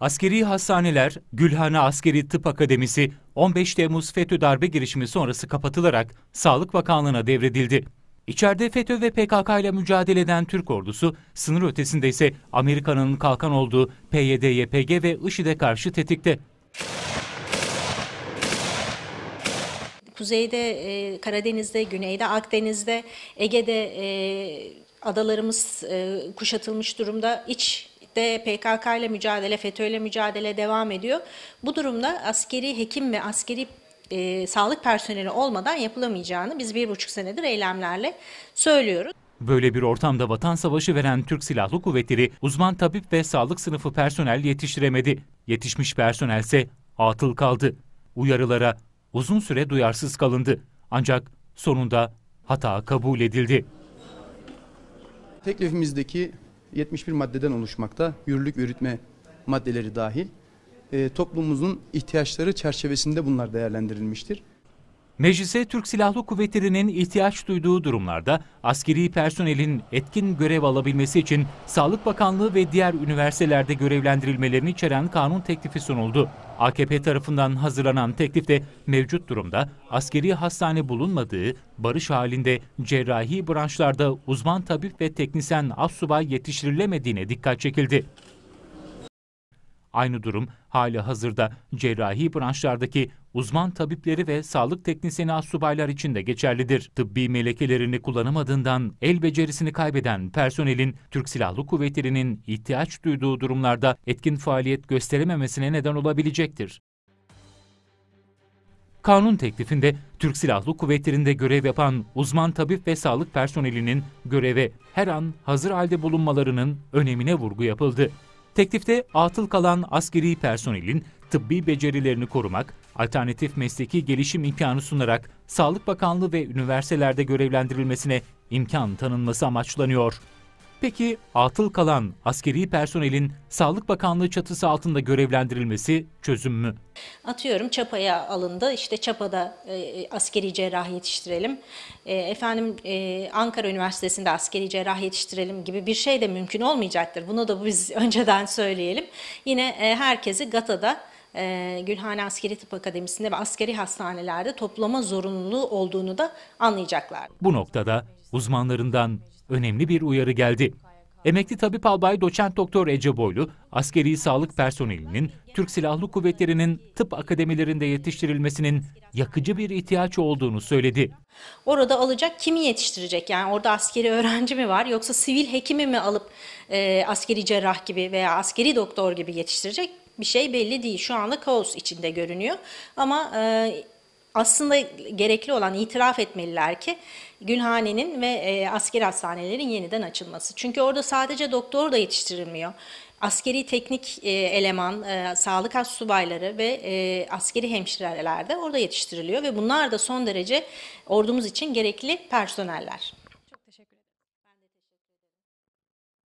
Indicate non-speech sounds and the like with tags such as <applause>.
Askeri hastaneler, Gülhane Askeri Tıp Akademisi 15 Temmuz FETÖ darbe girişimi sonrası kapatılarak Sağlık Bakanlığı'na devredildi. İçeride FETÖ ve PKK ile mücadele eden Türk ordusu, sınır ötesinde ise Amerika'nın kalkan olduğu PYD, YPG ve IŞİD'e karşı tetikte. Kuzeyde, e, Karadeniz'de, Güneyde, Akdeniz'de, Ege'de e, adalarımız e, kuşatılmış durumda. İç de PKK ile mücadele, FETÖ ile mücadele devam ediyor. Bu durumda askeri hekim ve askeri e, sağlık personeli olmadan yapılamayacağını biz bir buçuk senedir eylemlerle söylüyoruz. Böyle bir ortamda vatan savaşı veren Türk Silahlı Kuvvetleri uzman tabip ve sağlık sınıfı personel yetiştiremedi. Yetişmiş personelse atıl kaldı. Uyarılara uzun süre duyarsız kalındı. Ancak sonunda hata kabul edildi. Teklifimizdeki 71 maddeden oluşmakta. Yürürlük ve yürütme maddeleri dahil. E, toplumumuzun ihtiyaçları çerçevesinde bunlar değerlendirilmiştir. Meclise Türk Silahlı Kuvvetleri'nin ihtiyaç duyduğu durumlarda askeri personelin etkin görev alabilmesi için Sağlık Bakanlığı ve diğer üniversitelerde görevlendirilmelerini içeren kanun teklifi sunuldu. AKP tarafından hazırlanan teklifte mevcut durumda askeri hastane bulunmadığı, barış halinde cerrahi branşlarda uzman tabip ve teknisyen assubay yetiştirilemediğine dikkat çekildi. Aynı durum hali hazırda cerrahi branşlardaki uzman tabipleri ve sağlık teknisyeni asubaylar için de geçerlidir. Tıbbi melekelerini kullanamadığından el becerisini kaybeden personelin Türk Silahlı Kuvvetleri'nin ihtiyaç duyduğu durumlarda etkin faaliyet gösterememesine neden olabilecektir. Kanun teklifinde Türk Silahlı Kuvvetleri'nde görev yapan uzman tabip ve sağlık personelinin göreve her an hazır halde bulunmalarının önemine vurgu yapıldı. Teklifte atıl kalan askeri personelin tıbbi becerilerini korumak, alternatif mesleki gelişim imkanı sunarak Sağlık Bakanlığı ve üniversitelerde görevlendirilmesine imkan tanınması amaçlanıyor. Peki atıl kalan askeri personelin Sağlık Bakanlığı çatısı altında görevlendirilmesi çözüm mü? Atıyorum Çapa'ya alındı. İşte Çapa'da e, askeri cerrah yetiştirelim. E, efendim e, Ankara Üniversitesi'nde askeri cerrah yetiştirelim gibi bir şey de mümkün olmayacaktır. Bunu da biz <laughs> önceden söyleyelim. Yine e, herkesi GATA'da e, Gülhane Askeri Tıp Akademisi'nde ve askeri hastanelerde toplama zorunluluğu olduğunu da anlayacaklar. Bu noktada uzmanlarından önemli bir uyarı geldi. Emekli Tabip Albay Doçent Doktor Ece Boylu, askeri sağlık personelinin Türk Silahlı Kuvvetleri'nin tıp akademilerinde yetiştirilmesinin yakıcı bir ihtiyaç olduğunu söyledi. Orada alacak kimi yetiştirecek? Yani orada askeri öğrenci mi var yoksa sivil hekimi mi alıp e, askeri cerrah gibi veya askeri doktor gibi yetiştirecek? Bir şey belli değil. Şu anda kaos içinde görünüyor. Ama e, aslında gerekli olan itiraf etmeliler ki Gülhane'nin ve e, askeri hastanelerin yeniden açılması. Çünkü orada sadece doktor da yetiştirilmiyor. Askeri teknik e, eleman, e, sağlık has subayları ve e, askeri hemşireler de orada yetiştiriliyor ve bunlar da son derece ordumuz için gerekli personeller.